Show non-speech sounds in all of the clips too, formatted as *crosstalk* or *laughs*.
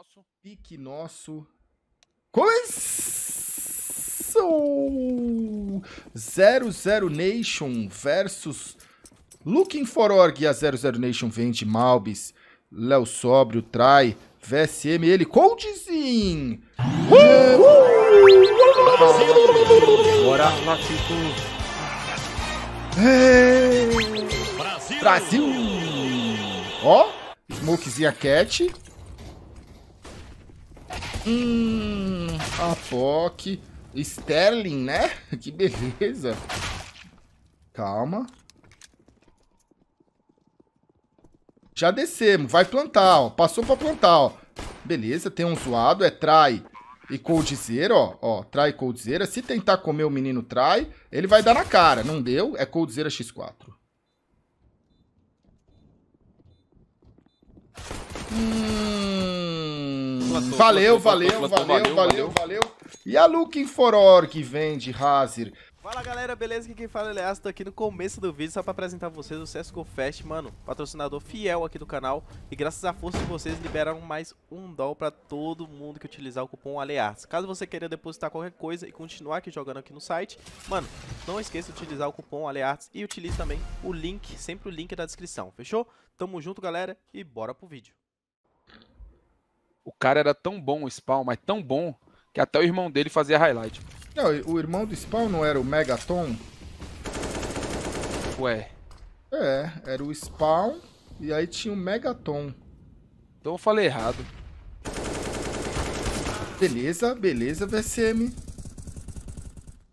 nosso. Pique nosso. Começou! 00 Nation versus Looking for Org. A 00 Nation vem de Malbis. Léo Sóbrio, Trai, VSM, ele, Coldzinho! Uh! Bora, Latico! É! Brasil! Brasil! Ó, Smokezinha Cat. Hum, a POC. Sterling, né? *laughs* Que beleza. Calma. Já descemos. Vai plantar, ó. Passou pra plantar, ó. Beleza, tem um zoado. É try e coldzera, ó. Ó, try coldzera. Se tentar comer o menino try, ele vai dar na cara. Não deu. É coldzera x4. Hum... Hum, valeu, valeu, valeu, valeu, valeu, valeu, E a Looking for Orc que vende de Fala galera, beleza? Aqui quem fala é Leaz, tô aqui no começo do vídeo só pra apresentar vocês o CSGO Fest, mano, patrocinador fiel aqui do canal e graças à força de vocês liberaram mais um doll pra todo mundo que utilizar o cupom Aleaz. Caso você queira depositar qualquer coisa e continuar aqui jogando aqui no site, mano, não esqueça de utilizar o cupom Aleaz e utilize também o link, sempre o link da é descrição, fechou? Tamo junto galera e bora pro vídeo. O cara era tão bom, o Spawn, mas tão bom, que até o irmão dele fazia highlight. Não, é, o irmão do Spawn não era o Megaton? Ué. É, era o Spawn e aí tinha o Megaton. Então eu falei errado. Beleza, beleza, VSM.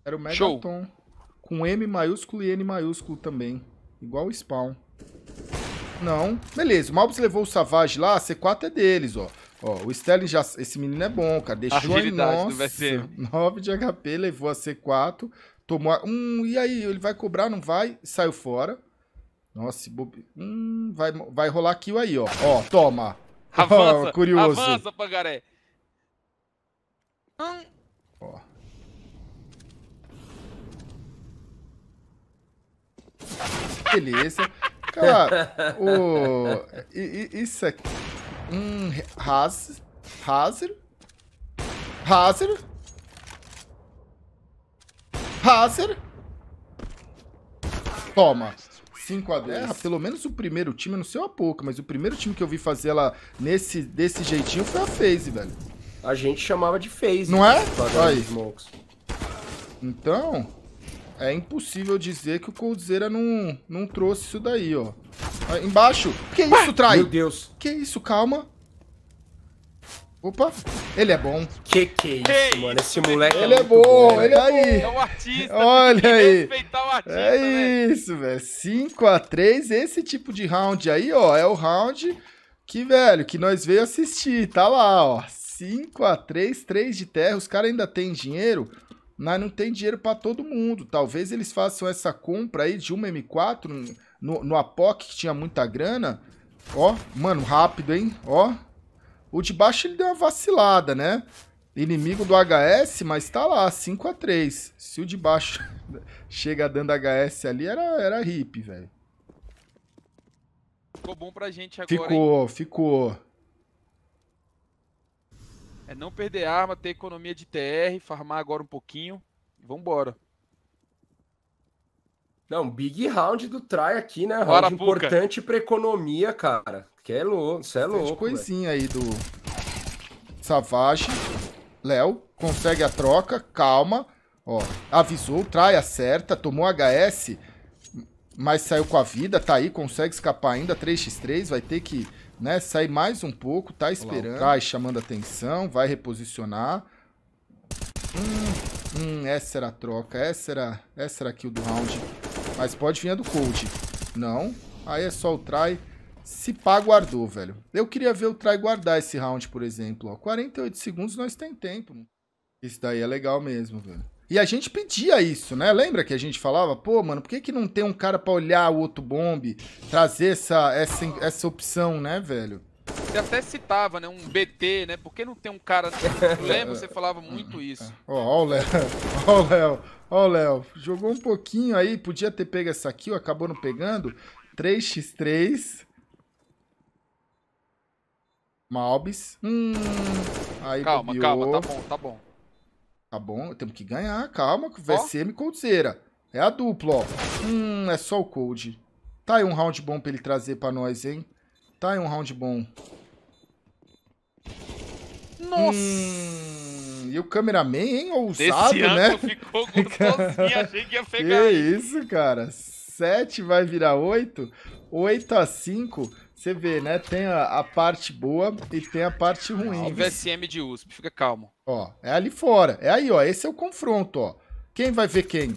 Era o Megaton. Com M maiúsculo e N maiúsculo também. Igual o Spawn. Não. Beleza, o Malbus levou o Savage lá, a C4 é deles, ó. Ó, o Sterling já. Esse menino é bom, cara. Deixou a nossa, do 9 de HP, levou a C4, tomou. A, hum, e aí? Ele vai cobrar, não vai? Saiu fora. Nossa, bobe... hum, vai, vai rolar kill aí, ó. Ó, toma. *laughs* Avança, oh, curioso. Avança, pangaré. Hum. Ó. Beleza. Cara, *laughs* o... isso aqui. Hum, Haz... Hazer? Hazer? Hazer? Toma. 5 a 10 é, pelo menos o primeiro time, eu não sei a pouco, mas o primeiro time que eu vi fazer ela nesse, desse jeitinho foi a FaZe, velho. A gente chamava de FaZe. Não é? Né, Aí. Smokes. Então, é impossível dizer que o Coldzera não, não trouxe isso daí, ó. Ah, embaixo. Que isso, Trai? Meu Deus. Que isso, calma. Opa, ele é bom. Que que é isso, mano? Esse moleque é ele é, é bom, bom, ele é bom. aí. É um artista. Olha aí. Respeitar o Artista, é né? isso, velho. 5 x 3 esse tipo de round aí, ó, é o round que, velho, que nós veio assistir. Tá lá, ó. 5 x 3 3 de terra. Os caras ainda têm dinheiro, mas não tem dinheiro pra todo mundo. Talvez eles façam essa compra aí de uma M4 no, no Apoc, que tinha muita grana. Ó, mano, rápido, hein? Ó. O de baixo ele deu uma vacilada, né? Inimigo do HS, mas tá lá, 5 a 3 Se o de baixo *laughs* chega dando HS ali, era, era hippie, velho. Ficou bom pra gente agora, Ficou, hein? ficou. É não perder arma, ter economia de TR, farmar agora um pouquinho. Vambora. Não, big round do Trai aqui, né? Round Bora, importante para economia, cara. Que é louco, isso é Tem louco. coisinha véio. aí do Savage. Léo consegue a troca, calma. Ó, avisou, Trai acerta, tomou HS, mas saiu com a vida, tá aí, consegue escapar ainda 3x3, vai ter que, né, sair mais um pouco, tá esperando. Trai chamando atenção, vai reposicionar. Hum, hum, essa era a troca, essa era, essa era a kill do round. Mas pode vir a do Cold. Não. Aí é só o try. Se pá, guardou, velho. Eu queria ver o try guardar esse round, por exemplo. Ó, 48 segundos nós tem tempo. Isso daí é legal mesmo, velho. E a gente pedia isso, né? Lembra que a gente falava, pô, mano, por que, que não tem um cara pra olhar o outro bombe? Trazer essa, essa, essa opção, né, velho? Você até citava, né? Um BT, né? Por que não tem um cara. Lembro, você falava muito isso. Ó, o Léo. Ó, o Léo. Ó, o Léo. Jogou um pouquinho aí, podia ter pego essa kill, acabou não pegando. 3x3. Malbis. Hum. Aí calma, bobeou. calma, tá bom, tá bom. Tá bom, temos que ganhar, calma. VSM oh. Coldzera. É a dupla, ó. Hum, é só o Cold. Tá aí um round bom pra ele trazer pra nós, hein? Tá aí um round bom. Nossa! Hum, e o cameraman, hein? Ousado, Desse né? Ano ficou *laughs* gostosinho, achei que ia pegar. Que isso, cara. 7 vai virar 8. 8 a 5. Você vê, né? Tem a, a, parte boa e tem a parte ruim. Ó, o VSM de USP, fica calmo. Ó, é ali fora. É aí, ó. Esse é o confronto, ó. Quem vai ver quem?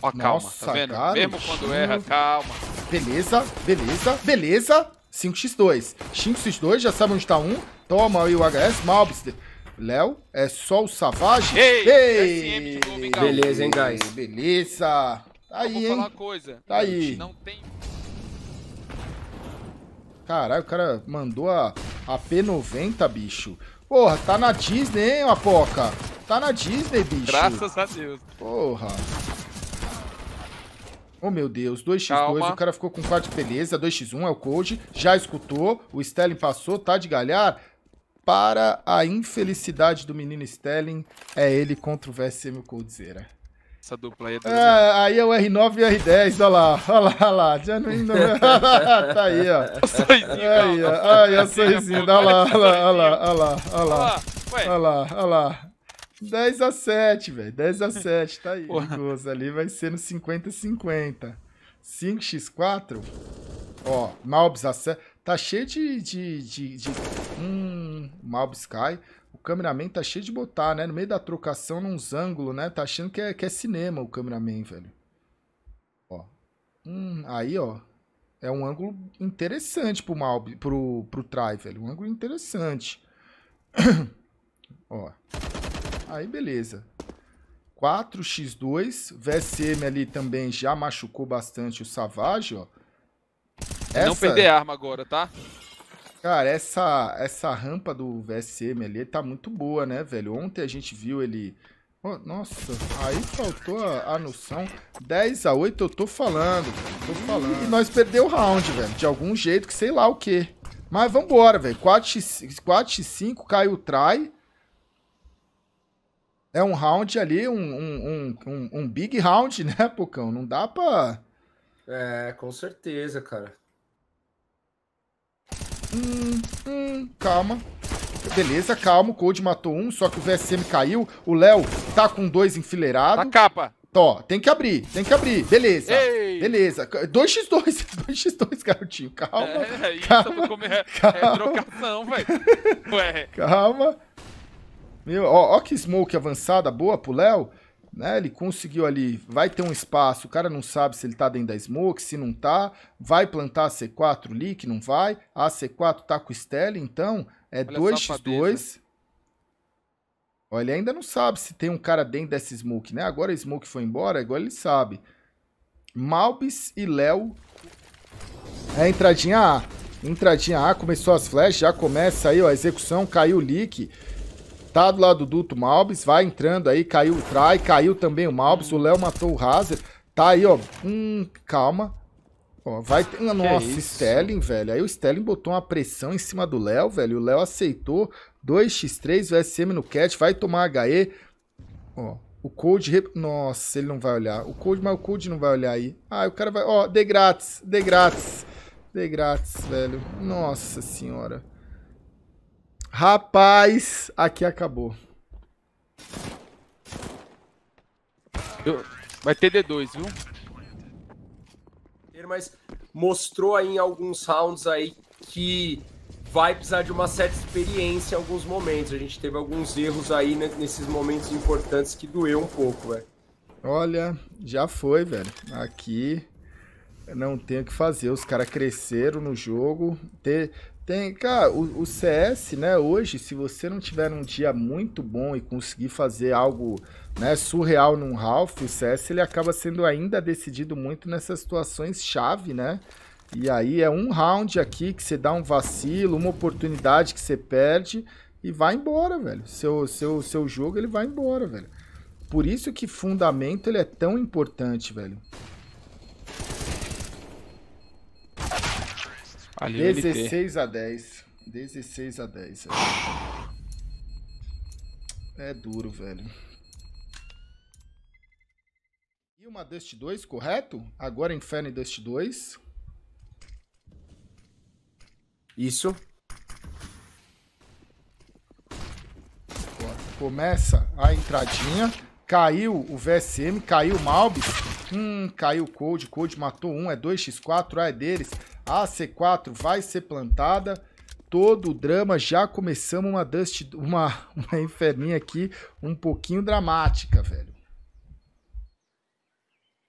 Ó, calma, tá Nossa, tá vendo? Cara, Mesmo quando erra, calma. Beleza, beleza, beleza. 5x2. 5x2, já sabe onde tá um. Toma aí o HS, Malbster. Léo, é só o Savage? Ei! Ei! SM, beleza, hein, guys? Beleza! Tá aí, vou hein? falar coisa. Tá aí. Não tem... Caralho, o cara mandou a, a P90, bicho. Porra, tá na Disney, hein, Apoca? Tá na Disney, bicho. Graças a Deus. Porra. Oh, meu Deus. 2x2, Calma. o cara ficou com 4 de beleza. 2x1 é o Cold, Já escutou. O Stelling passou, tá de galhar. Para a infelicidade do menino Stelling, é ele contra o VSM Coldzera. Essa dupla aí é, é Aí é o R9 e o R10, olha lá, olha lá, olha lá. Já não, não... *laughs* tá aí, ó. O sorrisinho. Aí, ó. Aí, o sorrisinho, é olha lá, olha lá, olha lá, olha lá, olha lá, olha lá. 10 a 7, velho. 10 a 7, tá aí. Perigoso ali vai ser no 50-50. 5x4. Ó, Malbs a 7. Tá cheio de. de, de, de... Hum, Malbs cai. O cameraman tá cheio de botar, né? No meio da trocação, nos ângulos, né? Tá achando que é, que é cinema o cameraman, velho. Ó. Hum, aí, ó. É um ângulo interessante pro Malb, pro, pro Try, velho. Um ângulo interessante. *coughs* ó. Aí beleza. 4x2. VSM ali também já machucou bastante o Savage, ó. Essa... Não perder arma agora, tá? Cara, essa, essa rampa do VSM ali tá muito boa, né, velho? Ontem a gente viu ele... nossa, aí faltou a, a noção. 10 x 8 eu tô falando, tô falando. E nós perdeu o round, velho. De algum jeito, que sei lá o quê. Mas vambora, velho. 4x5 caiu o try. É um round ali, um, um, um, um big round, *laughs* né, Pocão? Não dá pra. É, com certeza, cara. Hum, hum, calma. Beleza, calma. O Code matou um, só que o VSM caiu. O Léo tá com dois enfileirados. Na tá capa. Tá, ó, tem que abrir, tem que abrir. Beleza. Ei. Beleza. 2x2, 2x2, *laughs* garotinho. Calma. É, calma, isso, é calma, é, é trocação, velho. *laughs* Ué. Calma. Meu, ó, ó que smoke avançada boa pro Léo. Né, ele conseguiu ali, vai ter um espaço, o cara não sabe se ele tá dentro da smoke, se não tá, vai plantar a C4 ali, que não vai, a C4 tá com o Stelly, então é 2x2. olha né? ele ainda não sabe se tem um cara dentro dessa smoke, né? Agora a smoke foi embora, agora ele sabe. Malbis e Léo. É entradinha A. Entradinha A, começou as flashes já começa aí ó, a execução, caiu o leak. Coitado lá do Duto Malbis. Vai entrando aí. Caiu o Trai, Caiu também o Malbis. O Léo matou o Hazer. Tá aí, ó. Hum, calma. Ó, vai ter... Nossa, é Stelling, velho. Aí o Stelling botou uma pressão em cima do Léo, velho. O Léo aceitou. 2x3, SM no cat. Vai tomar HE. Ó, o Code... Nossa, ele não vai olhar. O Code, mas o Code não vai olhar aí. Ah, o cara vai... Ó, de grátis. De grátis. De grátis, velho. Nossa senhora. Rapaz, aqui acabou. Vai ter D2, viu? Mas mostrou aí em alguns rounds aí que vai precisar de uma certa experiência em alguns momentos. A gente teve alguns erros aí nesses momentos importantes que doeu um pouco, velho. Olha, já foi, velho. Aqui. Não tem o que fazer. Os caras cresceram no jogo. tem tem, cara, o, o, CS, né, hoje, se você não tiver um dia muito bom e conseguir fazer algo, né, surreal num Ralph, o CS ele acaba sendo ainda decidido muito nessas situações chave, né? E aí é um round aqui que você dá um vacilo, uma oportunidade que você perde e vai embora, velho. Seu seu seu jogo ele vai embora, velho. Por isso que fundamento ele é tão importante, velho. 16 a 10. 16 a 10. É, é duro, velho. E uma Dust 2, correto? Agora Inferno e Dust 2. Isso. Começa a entradinha. Caiu o VSM, caiu o Malbis. Hum, caiu o Cold. Cold matou um. É 2x4. Ah, é deles. A C4 vai ser plantada. Todo o drama. Já começamos uma Dust. Uma, *laughs* uma inferninha aqui. Um pouquinho dramática, velho.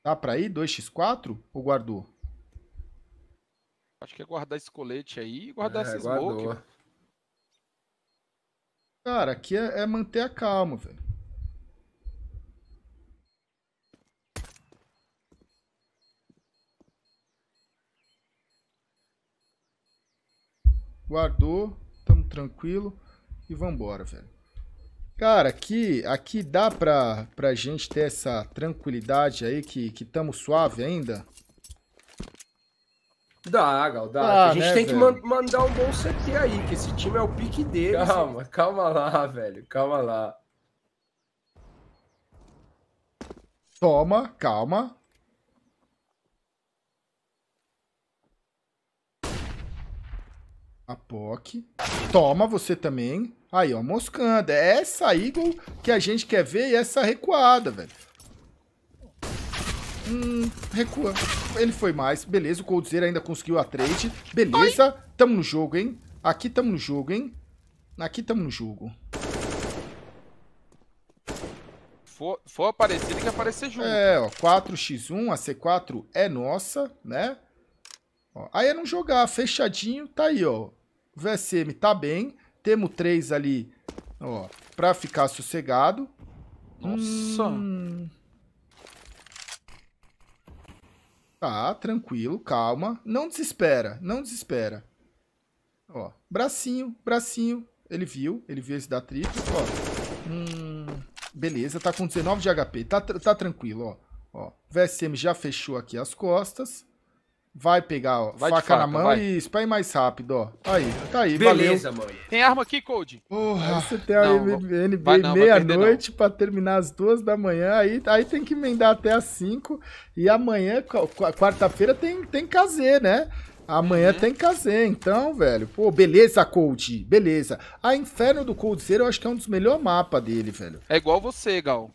Dá pra ir? 2x4? Ou guardou? Acho que é guardar esse colete aí e guardar é, esse smoke. Guardou. Cara, aqui é, é manter a calma, velho. Guardou, tamo tranquilo e vambora, velho. Cara, aqui, aqui dá pra, pra gente ter essa tranquilidade aí que, que tamo suave ainda? Dá, Gal, dá. Ah, a gente né, tem velho? que man mandar um bom CT aí, que esse time é o pique dele. Calma, assim. calma lá, velho, calma lá. Toma, calma. A POC. Toma você também. Aí, ó, moscando. É essa Eagle que a gente quer ver e essa recuada, velho. Hum, recua. Ele foi mais. Beleza, o Coldzera ainda conseguiu a trade. Beleza, Oi. tamo no jogo, hein? Aqui tamo no jogo, hein? Aqui tamo no jogo. For, for aparecer, tem que aparecer junto. É, ó, 4x1, a C4 é nossa, né? aí é não jogar, fechadinho, tá aí, ó. O VSM tá bem. Temos três ali, ó, pra ficar sossegado. Nossa! Hum... Tá, tranquilo, calma. Não desespera, não desespera. Ó, bracinho, bracinho. Ele viu, ele viu esse da triplo, ó. Hum, beleza, tá com 19 de HP. Tá, tá tranquilo, ó. Ó, VSM já fechou aqui as costas. Vai pegar, ó. Vai faca faca, na mão vai. e spam mais rápido, ó. Aí, tá aí, Beleza, valeu. Tem arma aqui, Cold? Porra, ah, você tem a MNB meia-noite pra terminar às duas da manhã. Aí, aí tem que emendar até às cinco. E amanhã, quarta-feira, tem, tem KZ, né? Amanhã uhum. tem KZ, então, velho. Pô, beleza, Cold. Beleza. A Inferno do Cold eu acho que é um dos melhores mapas dele, velho. É igual você, Gal.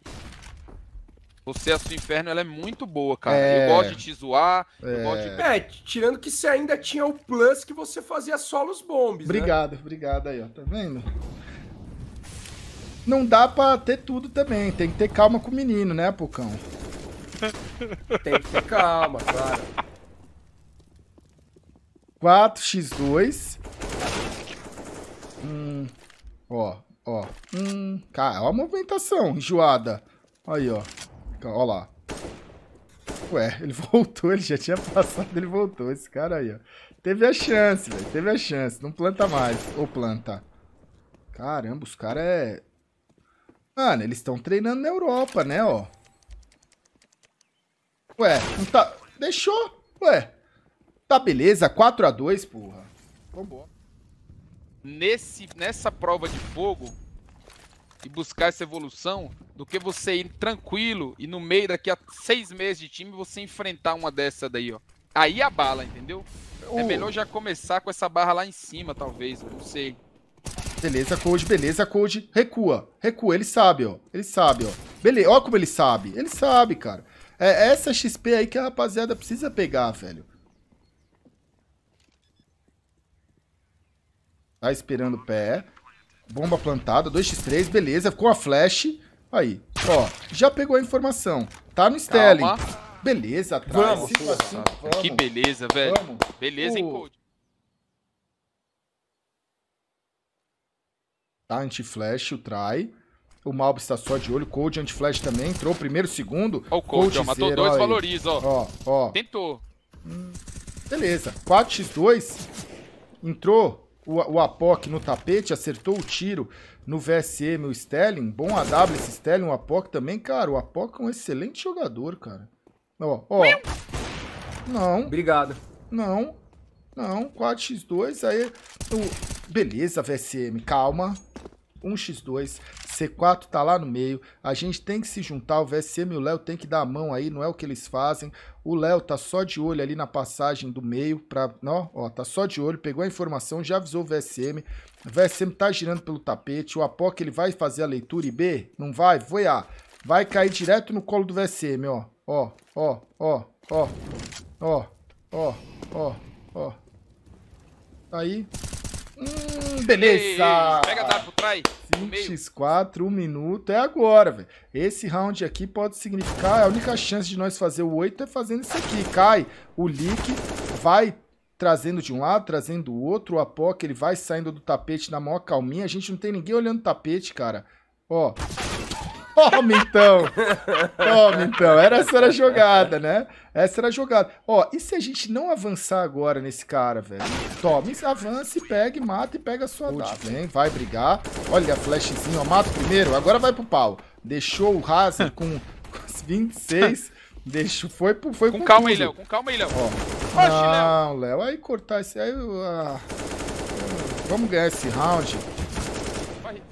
Você, a sua inferno, ela é muito boa, cara. É... Eu gosto de te zoar. É... Eu gosto de... é, tirando que você ainda tinha o plus que você fazia solos bombes. Né? Obrigado, né? obrigado aí, ó. Tá vendo? Não dá pra ter tudo também. Tem que ter calma com o menino, né, Pucão? *laughs* Tem que ter calma, cara. 4x2. Hum. Ó, ó. Hum. Cara, ó a movimentação enjoada. Aí, ó. Olha lá. Ué, ele *laughs* voltou, ele já tinha passado, ele voltou. Esse cara aí, ó. Teve a chance, velho. Teve a chance. Não planta mais. Ou planta. Caramba, os caras é... Mano, eles estão treinando na Europa, né, ó. Ué, não tá... Deixou. Ué. Tá beleza, 4x2, porra. Vambora. Nesse, nessa prova de fogo, e buscar essa evolução do que você ir tranquilo e no meio daqui a seis meses de time você enfrentar uma dessa daí, ó. Aí a bala, entendeu? É melhor já começar com essa barra lá em cima, talvez, não sei. Beleza, Cold, beleza, Cold. Recua, recua, ele sabe, ó. Ele sabe, ó. Beleza, ó como ele sabe. Ele sabe, cara. É, é essa XP aí que a rapaziada precisa pegar, velho. Tá esperando o pé. Bomba plantada, 2x3, beleza. Com a flash. Aí, ó, já pegou a informação. Tá no Stelling. Beleza, atrás. Vamos, cinco, cinco, vamos. Que beleza, velho. Vamos. Beleza, hein, Cold? Tá, anti-flash, o try. O Malb está só de olho. Cold anti-flash também. Entrou primeiro, segundo. Ó, o Cold, ó, matou zero, dois, ó, valoriza, ó. Ó, ó. Tentou. Hum, beleza. 4x2. Entrou o, o Apoc no tapete, acertou o tiro no VSM, o Stelling. Bom AW esse Stelling, o Apoc também. Cara, o Apoc é um excelente jogador, cara. Ó, ó. Não. Obrigado. Não. Não, 4x2, aí... O... Beleza, VSM, calma. 1x2, C4 tá lá no meio, a gente tem que se juntar, o VSM e o Léo tem que dar a mão aí, não é o que eles fazem. O Léo tá só de olho ali na passagem do meio, pra, ó, ó, tá só de olho, pegou a informação, já avisou o VSM. O VSM tá girando pelo tapete, o Apoc ele vai fazer a leitura e B, não vai, foi A. Vai cair direto no colo do VSM, ó. Ó, ó, ó, ó, ó, ó, ó, ó. Tá aí, Hum, beleza! Ei, pega W, tá, X4 um minuto, é agora, velho. Esse round aqui pode significar, a única chance de nós fazer o 8 é fazendo isso aqui. Cai o leak, vai trazendo de um lado, trazendo do outro, o Apoca, ele vai saindo do tapete na maior calminha. A gente não tem ninguém olhando o tapete, cara. Ó, Toma então! Toma então! Era, essa era a jogada, né? Essa era a jogada. Ó, e se a gente não avançar agora nesse cara, velho? Tome, avance, pegue, mata e pega a sua Putz, data, hein? Vai brigar. Olha, flashzinho, ó, mata primeiro, agora vai pro pau. Deixou o Hazard com, com 26. Deixa, foi pro, foi com calma aí, Léo, com calma aí, Léo. Ó, não, Léo. aí cortar esse aí... Ah, vamos ganhar esse round.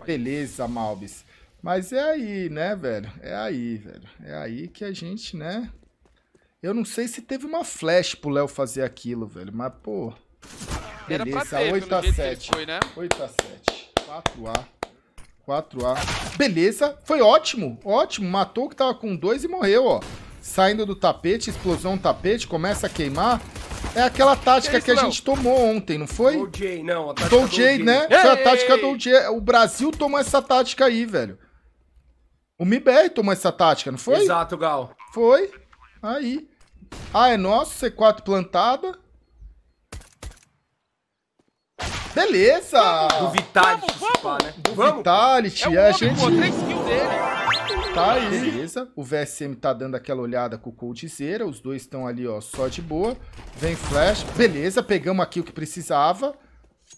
Beleza, Malbis. Mas é aí, né, velho? É aí, velho. É aí que a gente, né? Eu não sei se teve uma flash pro Léo fazer aquilo, velho. Mas, pô. Beleza, 8 x 7. né? 8 x 7. 4A. 4A. Beleza, foi ótimo. Ótimo. Matou o que tava com 2 e morreu, ó. Saindo do tapete, explosão no tapete, começa a queimar. É aquela tática é que, a não. gente tomou ontem, não foi? J, não. A tática Doljay, do né? Foi a tática do J. O Brasil tomou essa tática aí, velho. O MIBR tomou essa tática, não foi? Exato, Gal. Foi. Aí. Ah, é nosso. C4 plantada. Beleza! Do Vitality, vamos, vamos. né? Do vamos. Vitality, é, um é gente... dele. Tá aí. Beleza. O VSM tá dando aquela olhada com o Coldzera. Os dois estão ali, ó, só de boa. Vem flash. Beleza, pegamos aqui o que precisava.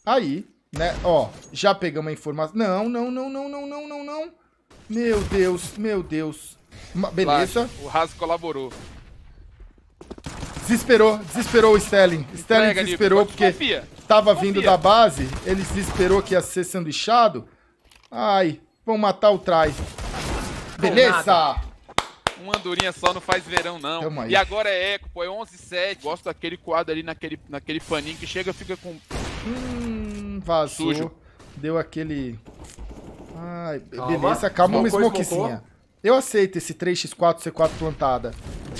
Aí, né? Ó, já pegamos a informação. Não, não, não, não, não, não, não, não. Meu Deus, meu Deus. Beleza. Lá, o raso colaborou. Desesperou, desesperou o Stelling. Sterling desesperou porque confia. tava confia. vindo da base. Ele desesperou que ia ser sanduichado. Ai, vão matar o Trai. Beleza! Uma andorinha só não faz verão, não. E agora é eco, pô, é 11-7. Gosto daquele quadro ali naquele, naquele paninho que chega e fica com... Hum, vazou. Sujo. Deu aquele... Ai, calma. beleza, calma uma smokezinha. Eu aceito esse 3x4C4 plantada.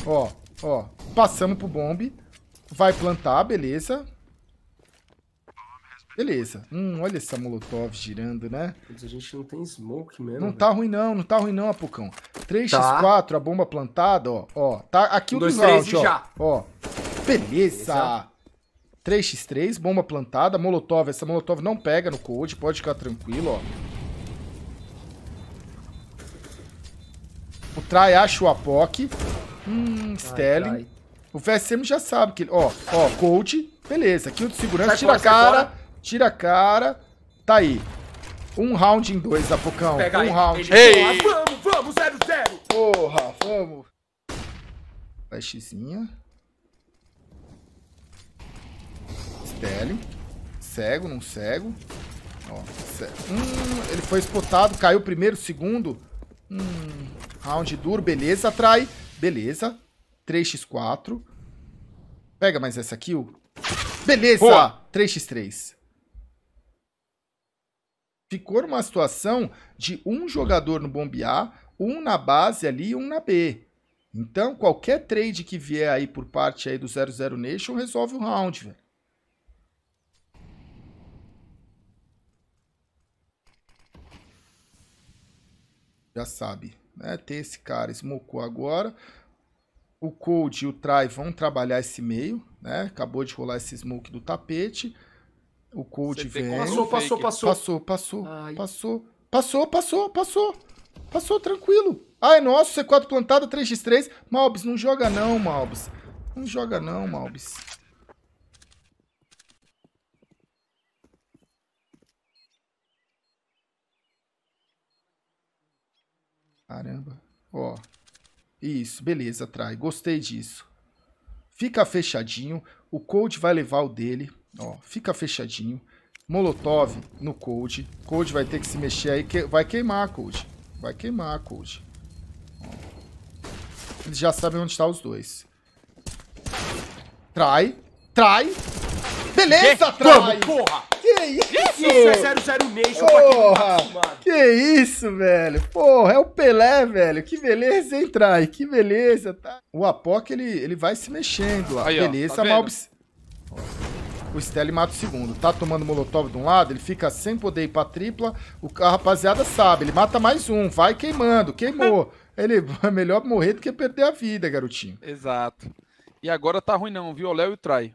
Ó, ó. Passamos pro bombe. Vai plantar, beleza. Beleza. Hum, olha essa molotov girando, né? a gente não tem smoke mesmo. Não véio. tá ruim não, não tá ruim não, Apucão. 3x4, tá. a bomba plantada, ó. Ó, tá aqui um o desout, ó. Ó. Beleza. beleza. 3x3, bomba plantada, molotov. Essa molotov não pega no code, pode ficar tranquilo, ó. O Trai hum, acha o Apoc. Hum, Sterling. O VSM já sabe que ele... Ó, ó, coach. Beleza, Aqui o de segurança. tira a cara. Tira a cara. Tá aí. Um round em dois, Apocão. um aí. round. Ei. Vamos, vamos, zero zero, Porra, vamos. Flashzinha. Sterling. Cego, não cego. Ó, cego. Hum, ele foi spotado, caiu primeiro, segundo. Hum, Round duro, beleza. trai. beleza. 3x4. Pega mais essa kill. Beleza! Boa. 3x3. Ficou numa situação de um jogador no bombe A, um na base ali e um na B. Então, qualquer trade que vier aí por parte aí do 00 Nation resolve o round, velho. Já sabe né? Ter esse cara, smokou agora. O Cold e o Trai vão trabalhar esse meio, né? Acabou de rolar esse smoke do tapete. O Cold vem. Passou, passou, passou. Passou, passou, Ai. passou. Passou, passou, passou. Passou, tranquilo. Ah, é nosso, C4 plantado 3x3. Malbis, não joga não, Malbis. Não joga não, Malbis. Caramba. Ó. Isso, beleza, trai. Gostei disso. Fica fechadinho. O Cold vai levar o dele. Ó, fica fechadinho. Molotov no Cold. Cold vai ter que se mexer aí. Que... Vai queimar, Cold. Vai queimar, Cold. Eles já sabem onde estão tá os dois. Trai. Trai. Beleza, que? trai. porra! isso? Isso é 00 Nation tá Porra, pra tá Que isso, velho. Porra, é o Pelé, velho. Que beleza, hein, Trai? Que beleza, tá? O Apoc, ele, ele vai se mexendo. Aí, tá beleza, tá Malbis. O Stelly mata o segundo. Tá tomando molotov de um lado, ele fica sem poder ir pra tripla. O, a rapaziada sabe, ele mata mais um, vai queimando, queimou. *laughs* ele é *laughs* melhor morrer do que perder a vida, garotinho. Exato. E agora tá ruim não, viu? O Léo e o Trai.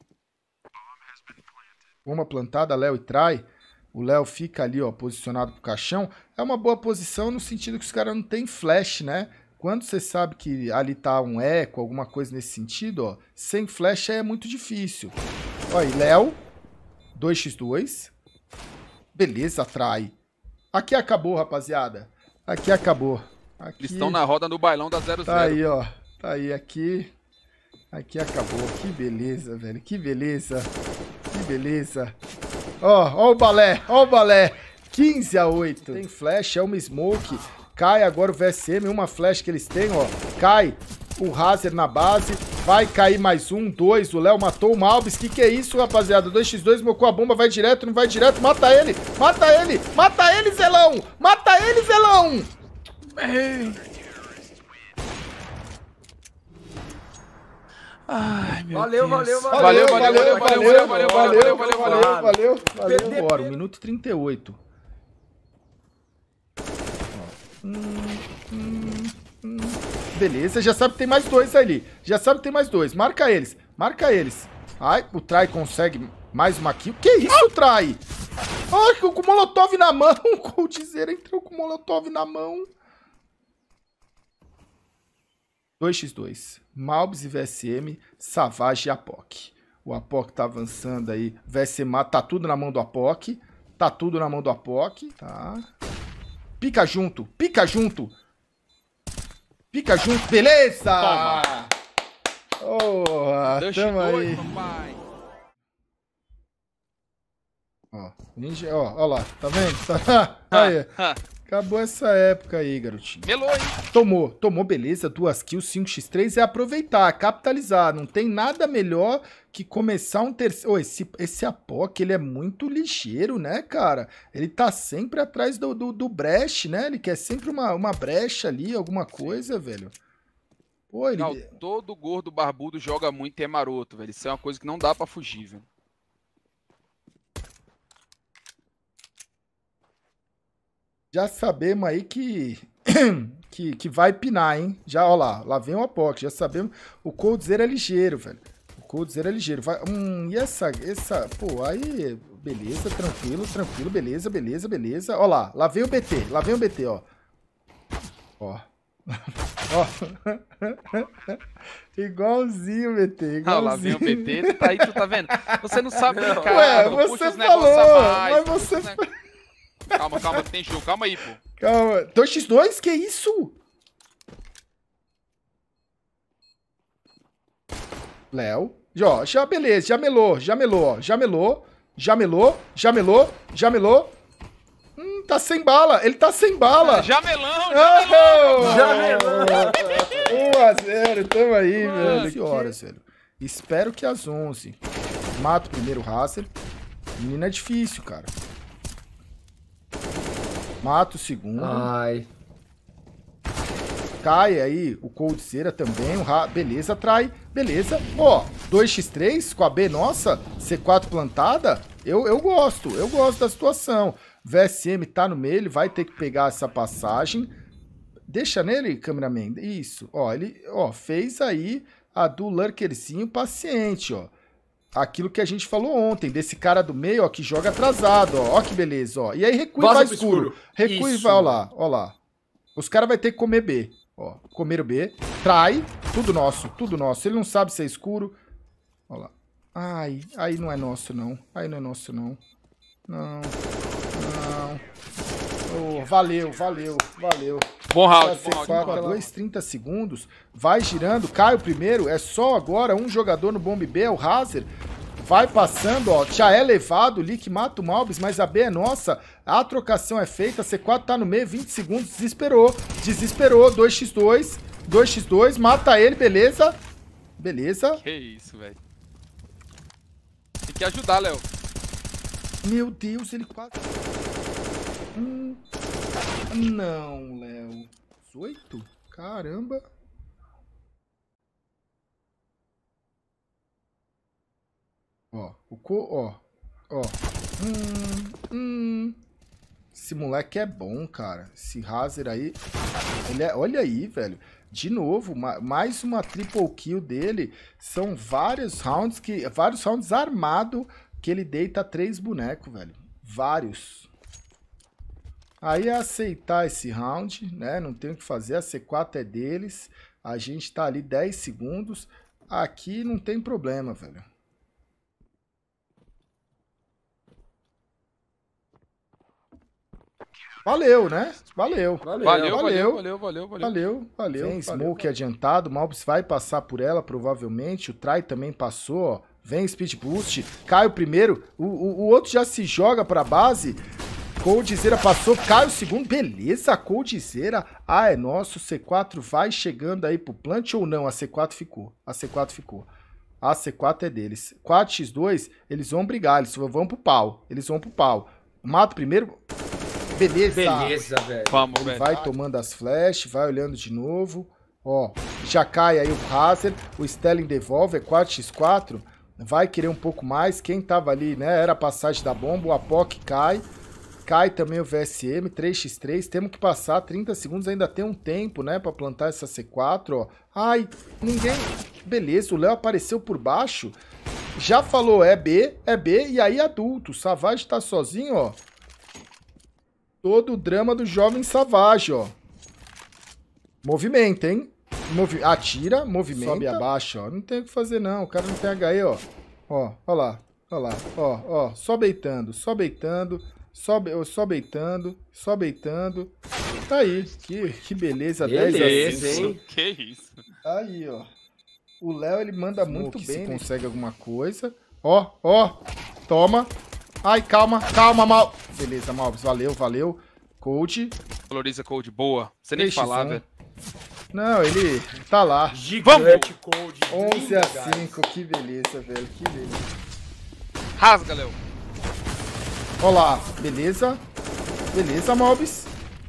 Uma plantada, Léo e trai. O Léo fica ali, ó, posicionado pro caixão. É uma boa posição no sentido que os caras não tem flash, né? Quando você sabe que ali tá um eco, alguma coisa nesse sentido, ó, sem flash é muito difícil. Olha, Léo, 2x2. Beleza, trai. Aqui acabou, rapaziada. Aqui acabou. Aqui... Eles estão na roda do bailão da 00. Tá aí, ó. Tá aí, aqui. Aqui acabou. Que beleza, velho. Que beleza. Que beleza. Ó, ó o balé, ó o balé. 15 a 8. Tem flash, é uma smoke. Cai agora o VSM, uma flash que eles têm, ó. Cai o Razer na base. Vai cair mais um, dois. O Léo matou o Malbis. Que que é isso, rapaziada? 2x2, mocou a bomba. Vai direto, não vai direto. Mata ele, mata ele, mata ele, Zelão. Mata ele, Zelão. Ei. Ai, meu valeu, valeu, valeu, valeu, valeu, valeu, valeu, valeu, valeu, valeu, valeu, valeu, valeu, Bora, 1 minuto 38. Beleza, já sabe que tem mais dois ali. Já sabe que tem mais dois. Marca eles, marca eles. Ai, o Trai consegue mais uma kill. Que isso, Trai? Ai, com o Molotov na mão. *laughs* O Coldzera entrou com o Molotov na mão. 2x2, Malbis e VSM, Savage e Apoc. O Apoc tá avançando aí, VSM tá tudo na mão do Apoc, tá tudo na mão do Apoc, tá? Pica junto, pica junto! Pica junto, beleza! Toma. Oh, tamo aí. Ó, ninja, ó, ó lá, tá vendo? *laughs* aí. Acabou essa época aí, garotinho. Melou, hein? Tomou, tomou, beleza. Duas kills, 5x3 é aproveitar, capitalizar. Não tem nada melhor que começar um terceiro... Oh, esse, esse Apoc, ele é muito ligeiro, né, cara? Ele tá sempre atrás do, do, do breche, né? Ele quer sempre uma, uma brecha ali, alguma coisa, velho. Pô, ele... Não, todo gordo barbudo joga muito e é maroto, velho. Isso é uma coisa que não dá pra fugir, velho. Já sabemos aí que, *clears throat* que, que vai pinar, hein? Já, ó lá, lá vem o Apoc, já sabemos. O Coldzera é ligeiro, velho. O Coldzera é ligeiro. Vai, hum, e essa, essa, pô, aí, beleza, tranquilo, tranquilo, beleza, beleza, beleza. Ó lá, lá vem o BT, lá vem o BT, ó. Ó. *laughs* Ó. *laughs* igualzinho, BT. Igualzinho. Ah, lá vem o BT, tá aí, tu tá vendo? Você não sabe *laughs* cara. Ué, você falou, mas você. Calma, calma, que tem jogo. Calma aí, pô. Calma. 2x2? Que isso? Léo. Ó, já, beleza. Já melou, já melou, já melou. Já melou, já melou, já melou. Hum, tá sem bala. Ele tá sem bala. É, jamelão, jamelão. Oh! Jamelão. 1x0, tamo aí, Mano, velho. Que horas, velho. Espero que às 11. Mato primeiro o Hasser. Menina é difícil, cara. Mata o segundo. Ai. Cai aí o Cold Cera também. Beleza, trai Beleza. Ó, 2x3 com a B nossa. C4 plantada. Eu, eu gosto. Eu gosto da situação. VSM tá no meio. Ele vai ter que pegar essa passagem. Deixa nele, cameraman. Isso. Ó, ele ó, fez aí a do Lurkerzinho paciente, ó aquilo que a gente falou ontem, desse cara do meio, ó, que joga atrasado, ó, ó que beleza, ó. E aí recua e vai escuro. escuro. Recua Isso. e vai, ó lá, ó lá. Os caras vai ter que comer B, ó. Comer o B, trai, tudo nosso, tudo nosso. Ele não sabe se é escuro, ó lá. Ai, aí não é nosso não, aí não é nosso não. Não, não. Oh, valeu, valeu, valeu. Bom round, bom round. 4, 2, 30 segundos. Vai girando, cai o primeiro. É só agora um jogador no bomb B, é o Hazer. Vai passando, ó. Já é levado. o Lick mata o Malbis, mas a B é nossa. A trocação é feita. C4 tá no meio, 20 segundos. Desesperou. Desesperou. 2x2. 2x2. Mata ele, beleza. Beleza. Que isso, velho. Tem que ajudar, Léo. Meu Deus, ele quase... Hum. Não, Léo. 18? Caramba. Ó, o co... Ó, ó. Hum, hum. Esse moleque é bom, cara. Esse Razer aí... Ele é... Olha aí, velho. De novo, mais uma triple kill dele. São vários rounds que... Vários rounds armado que ele deita três bonecos, velho. Vários. Aí é aceitar esse round, né? Não tem o que fazer, a C4 é deles. A gente tá ali 10 segundos. Aqui não tem problema, velho. Valeu, né? Valeu. Valeu, valeu, valeu, valeu. Valeu, valeu. valeu, valeu Vem smoke valeu. É adiantado, Malbis vai passar por ela, provavelmente. O Trai também passou, ó. Vem speed boost, cai o primeiro, o, o, o outro já se joga pra base. Coldzera passou, cai o segundo. Beleza, Coldzera. Ah, é nosso. C4 vai chegando aí pro plant ou não? A C4 ficou. A C4 ficou. A C4 é deles. 4x2, eles vão brigar. Eles vão pro pau. Eles vão pro pau. Mato primeiro. Beleza. Beleza, velho. Vamos, velho. vai tomando as flash, vai olhando de novo. Ó, já cai aí o Hazard. O Stelling devolve, é 4x4. Vai querer um pouco mais. Quem tava ali, né? Era a passagem da bomba. O Apoc cai. Cai também o VSM, 3x3. Temos que passar 30 segundos, ainda tem um tempo, né? Pra plantar essa C4, ó. Ai, ninguém... Beleza, o Léo apareceu por baixo. Já falou, é B, é B, e aí adulto. Savage tá sozinho, ó. Todo o drama do jovem Savage, ó. Movimenta, hein? Movi atira, movimenta. Sobe abaixo, ó. Não tem o que fazer, não. O cara não tem HE, ó. Ó, ó lá. Ó lá, ó, ó. Só beitando, só beitando. Só, só beitando, só beitando. Tá aí. Que, que beleza, beleza 10 a hein? Que isso. Tá aí, ó. O Léo, ele manda Smoke muito bem, se né? consegue alguma coisa. Ó, ó. Toma. Ai, calma, calma, Mal. Beleza, Malves. Valeu, valeu. Cold. Valoriza Cold. Boa. Você nem falava Não, ele tá lá. Gigante Vamos! 11 a 5. Que beleza, velho. Que beleza. Rasga, Léo. Olá, beleza? Beleza, mobs?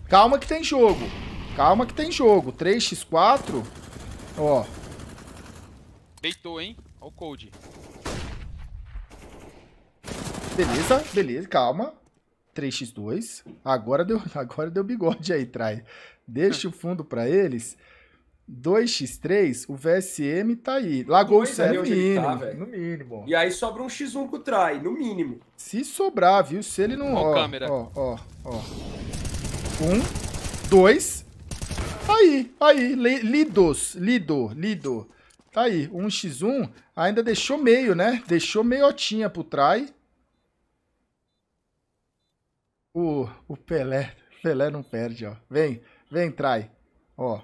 Calma que tem jogo. Calma que tem jogo. 3x4. Ó. Deitou, hein? Ó o cold. Beleza, beleza. Calma. 3x2. Agora deu, *laughs* agora deu bigode aí, trai. Deixa o fundo pra eles. 2x3, o VSM tá aí. Lagou o é, é Cé tá, no mínimo, E aí sobra um x1 com o Trai, no mínimo. Se sobrar, viu? Se ele não... Ó, ó, câmera. ó, ó, ó. Um, dois. Tá aí, tá aí. Lidos, lido, lido. Tá aí, Um x 1 Ainda deixou meio, né? Deixou meiotinha pro Trai. O, o Pelé, Pelé não perde, ó. Vem, vem, Trai. Ó,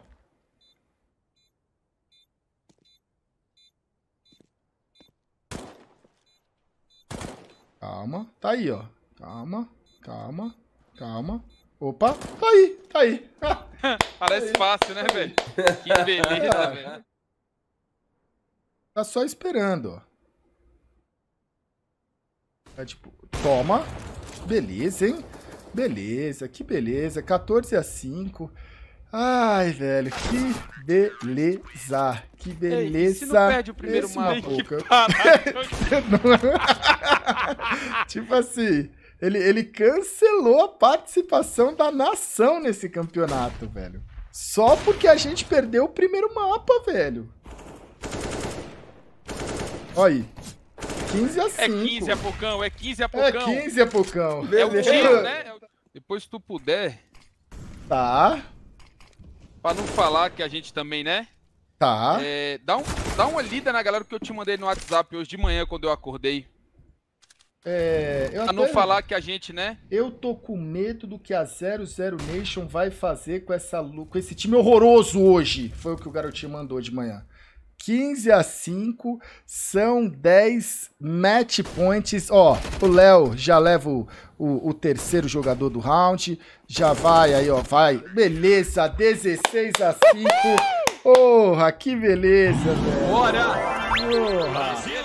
Calma. Tá aí, ó. Calma, calma, calma. Opa, tá aí, tá aí. *laughs* Parece tá fácil, né, tá velho? Que beleza, *laughs* velho. Tá só esperando, ó. É tipo, toma. Beleza, hein? Beleza, que beleza. 14 a 5. Ai, velho, que beleza. Que beleza. Ei, se não perde o primeiro Esse mapa. não... *laughs* tipo assim, ele, ele cancelou a participação da nação nesse campeonato, velho. Só porque a gente perdeu o primeiro mapa, velho. Olha aí. 15 a 5. É 15 a Pocão, é 15 a é Pocão. É 15 a Pocão. É o tiro, né? É Depois se tu puder. Tá. Pra não falar que a gente também, né? Tá. É, dá, um, dá uma lida na galera que eu te mandei no WhatsApp hoje de manhã quando eu acordei. É, eu pra até, não falar que a gente, né? Eu tô com medo do que a 00 Nation vai fazer com, essa, com esse time horroroso hoje. Foi o que o garotinho mandou de manhã. 15 a 5, são 10 match points. Ó, o Léo já leva o, o, o, terceiro jogador do round, já vai aí, ó, vai. Beleza, 16 a 5. Porra, que beleza, velho. Bora! Porra.